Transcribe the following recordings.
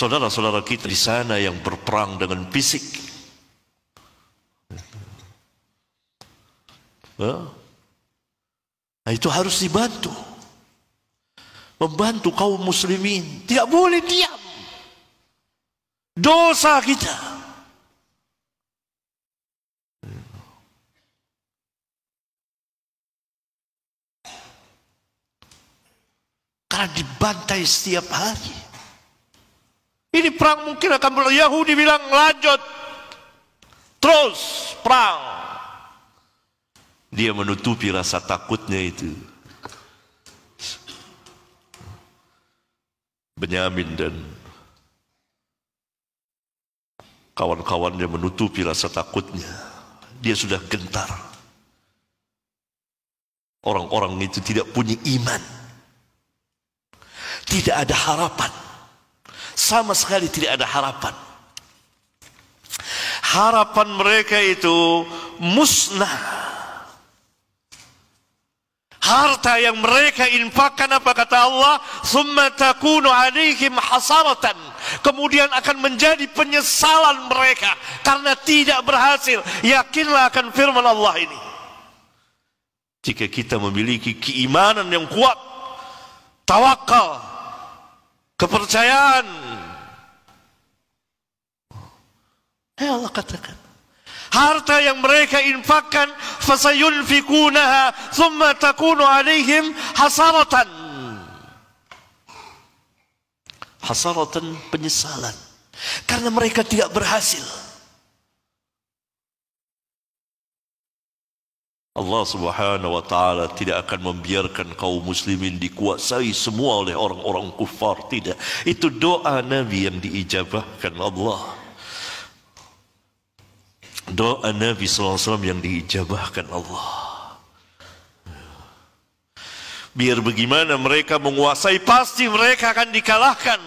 saudara-saudara kita di sana yang berperang dengan fisik. Nah, itu harus dibantu. Membantu kaum muslimin. Tidak boleh diam. Dosa kita. Karena dibantai setiap hari. Ini perang mungkin akan berlalu. Yahudi bilang lanjut. Terus perang. Dia menutupi rasa takutnya itu. Benyamin dan kawan-kawannya menutupi rasa takutnya. Dia sudah gentar. Orang-orang itu tidak punya iman. Tidak ada harapan sama sekali tidak ada harapan. Harapan mereka itu musnah. Harta yang mereka infakkan apa kata Allah? Summa takunu alaihim hasaratan. Kemudian akan menjadi penyesalan mereka karena tidak berhasil. Yakinlah akan firman Allah ini. Jika kita memiliki keimanan yang kuat, tawakal, kepercayaan Eh Allah katakan. Harta yang mereka infakkan fasayunfikunaha thumma takunu alaihim hasaratan. Hasaratan penyesalan. Karena mereka tidak berhasil. Allah subhanahu wa ta'ala tidak akan membiarkan kaum muslimin dikuasai semua oleh orang-orang kufar. Tidak. Itu doa Nabi yang diijabahkan Allah. doa Nabi SAW yang diijabahkan Allah. Biar bagaimana mereka menguasai, pasti mereka akan dikalahkan.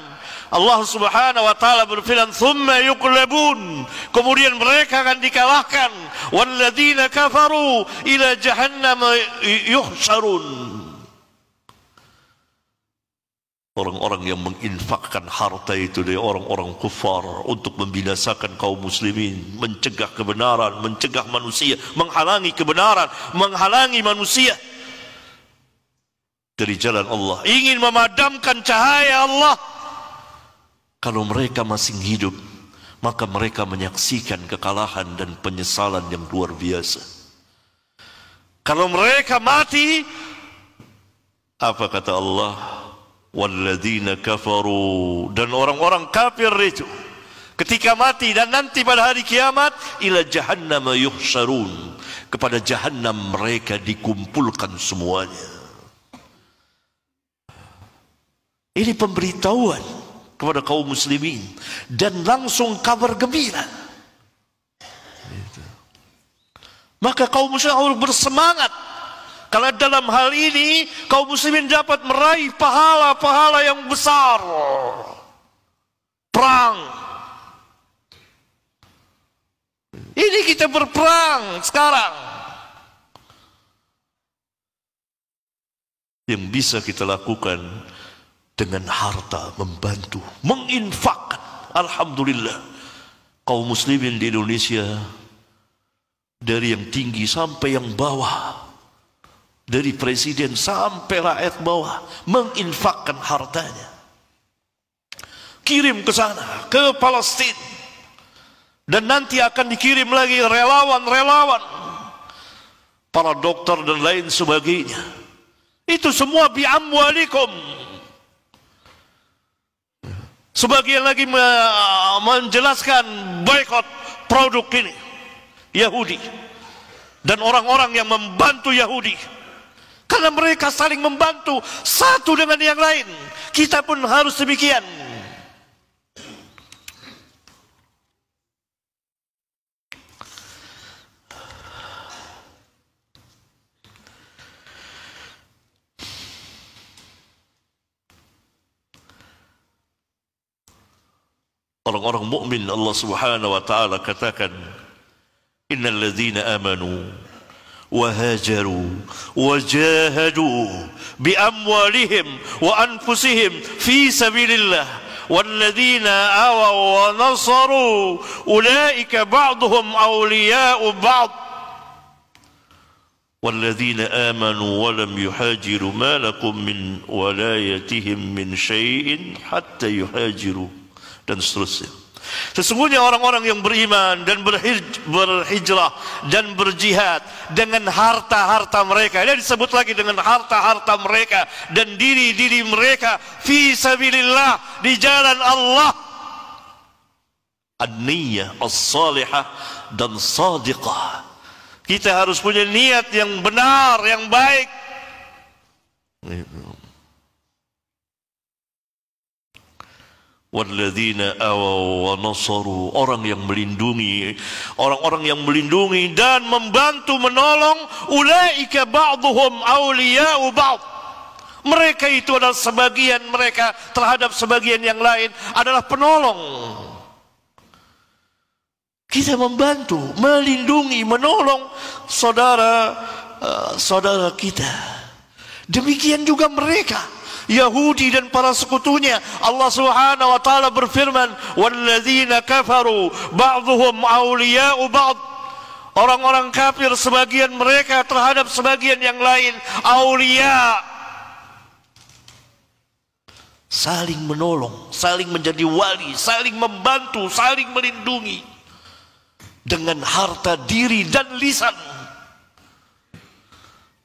Allah Subhanahu wa taala berfirman, "Tsumma yuqlabun." Kemudian mereka akan dikalahkan. "Wal ladzina kafaru ila jahannam yuhsharun." orang-orang yang menginfakkan harta itu dari orang-orang kufar untuk membinasakan kaum muslimin, mencegah kebenaran, mencegah manusia, menghalangi kebenaran, menghalangi manusia dari jalan Allah. Ingin memadamkan cahaya Allah. Kalau mereka masih hidup, maka mereka menyaksikan kekalahan dan penyesalan yang luar biasa. Kalau mereka mati, apa kata Allah? walladzina kafaru dan orang-orang kafir itu ketika mati dan nanti pada hari kiamat ila jahannam yuhsyarun kepada jahannam mereka dikumpulkan semuanya ini pemberitahuan kepada kaum muslimin dan langsung kabar gembira maka kaum muslimin harus bersemangat karena dalam hal ini kaum muslimin dapat meraih pahala-pahala yang besar. Perang. Ini kita berperang sekarang. Yang bisa kita lakukan dengan harta membantu, menginfak. Alhamdulillah. Kaum muslimin di Indonesia dari yang tinggi sampai yang bawah dari presiden sampai rakyat bawah menginfakkan hartanya kirim ke sana ke Palestina dan nanti akan dikirim lagi relawan-relawan para dokter dan lain sebagainya itu semua bi'amwalikum sebagian lagi menjelaskan boykot produk ini Yahudi dan orang-orang yang membantu Yahudi karena mereka saling membantu satu dengan yang lain. Kita pun harus demikian. Orang-orang mukmin Allah Subhanahu wa taala katakan, "Innal ladzina amanu" وهاجروا وجاهدوا بأموالهم وأنفسهم في سبيل الله والذين آووا ونصروا أولئك بعضهم أولياء بعض والذين آمنوا ولم يهاجروا ما لكم من ولايتهم من شيء حتى يهاجروا dan seterusnya Sesungguhnya orang-orang yang beriman dan berhijrah dan berjihad dengan harta-harta mereka. Ini disebut lagi dengan harta-harta mereka dan diri-diri mereka fi di jalan Allah. an as-salihah dan sadiqah. Kita harus punya niat yang benar, yang baik Walladzina awaw wa orang yang melindungi orang-orang yang melindungi dan membantu menolong ulaika ba'dhum awliya'u ba'd mereka itu adalah sebagian mereka terhadap sebagian yang lain adalah penolong kita membantu melindungi menolong saudara uh, saudara kita demikian juga mereka Yahudi dan para sekutunya Allah Subhanahu wa taala berfirman walladzina kafaru ba'dhum awliya'u ba'd Orang-orang kafir sebagian mereka terhadap sebagian yang lain aulia saling menolong, saling menjadi wali, saling membantu, saling melindungi dengan harta diri dan lisan.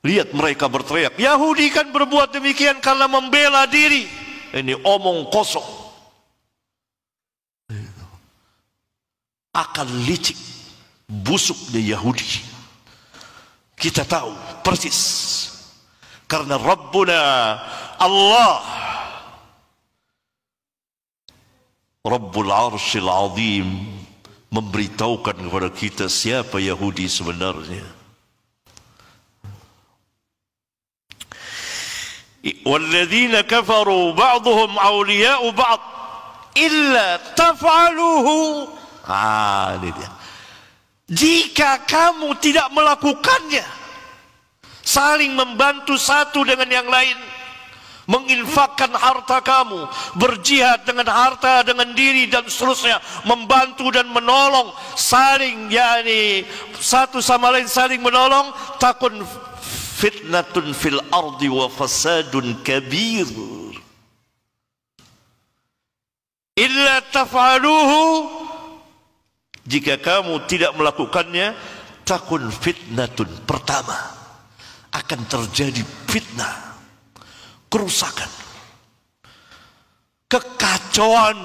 Lihat mereka berteriak, Yahudi kan berbuat demikian karena membela diri. Ini omong kosong. Akan licik, busuknya Yahudi. Kita tahu persis. Karena Rabbuna Allah Rabbul Arshil Azim memberitahukan kepada kita siapa Yahudi sebenarnya. والذين كفروا بعضهم أولياء بعض إلا تفعلوه ah, jika kamu tidak melakukannya saling membantu satu dengan yang lain menginfakkan harta kamu, berjihad dengan harta, dengan diri dan seterusnya, membantu dan menolong, saling yakni satu sama lain saling menolong, takun fitnatun fil ardi wa fasadun kabir illa taf'aluhu jika kamu tidak melakukannya takun fitnatun pertama akan terjadi fitnah kerusakan kekacauan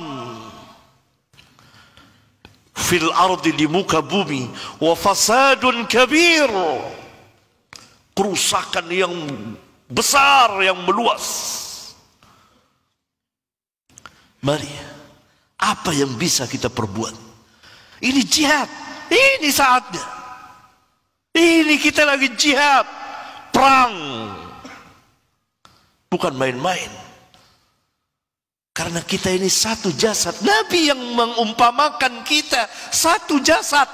fil ardi di muka bumi wa fasadun kabir kerusakan yang besar yang meluas. Mari, apa yang bisa kita perbuat? Ini jihad, ini saatnya. Ini kita lagi jihad, perang. Bukan main-main. Karena kita ini satu jasad. Nabi yang mengumpamakan kita satu jasad.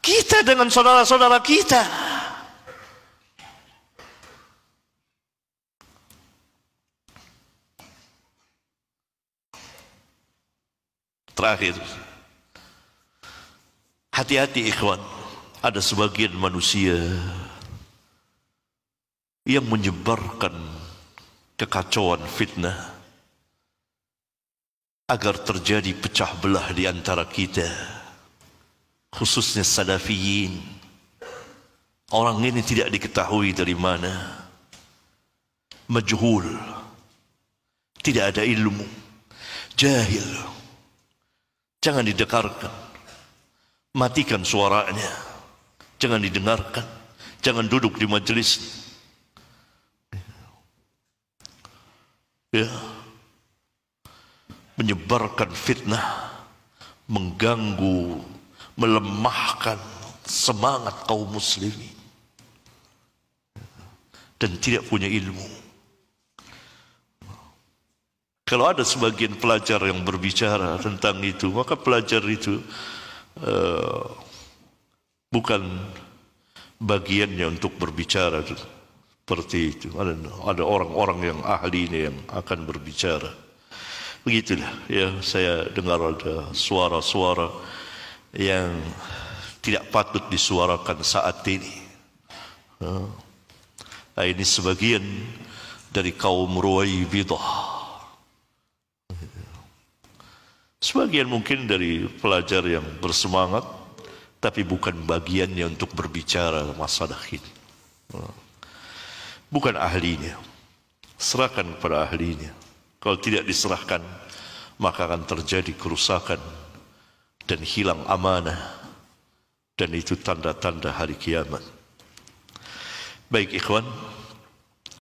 Kita dengan saudara-saudara kita. terakhir hati-hati ikhwan ada sebagian manusia yang menyebarkan kekacauan fitnah agar terjadi pecah belah di antara kita khususnya salafiyin orang ini tidak diketahui dari mana majhul tidak ada ilmu jahil Jangan didekarkan. Matikan suaranya. Jangan didengarkan. Jangan duduk di majelis. Ya. Menyebarkan fitnah. Mengganggu. Melemahkan semangat kaum muslimin. Dan tidak punya ilmu. Kalau ada sebagian pelajar yang berbicara tentang itu, maka pelajar itu uh, bukan bagiannya untuk berbicara seperti itu. Ada ada orang-orang yang ahli ini yang akan berbicara. Begitulah ya saya dengar ada suara-suara yang tidak patut disuarakan saat ini. Eh, nah, ini sebagian dari kaum Ruwaibidah. Sebagian mungkin dari pelajar yang bersemangat, tapi bukan bagiannya untuk berbicara masalah ini. Bukan ahlinya. Serahkan kepada ahlinya. Kalau tidak diserahkan, maka akan terjadi kerusakan dan hilang amanah. Dan itu tanda-tanda hari kiamat. Baik ikhwan,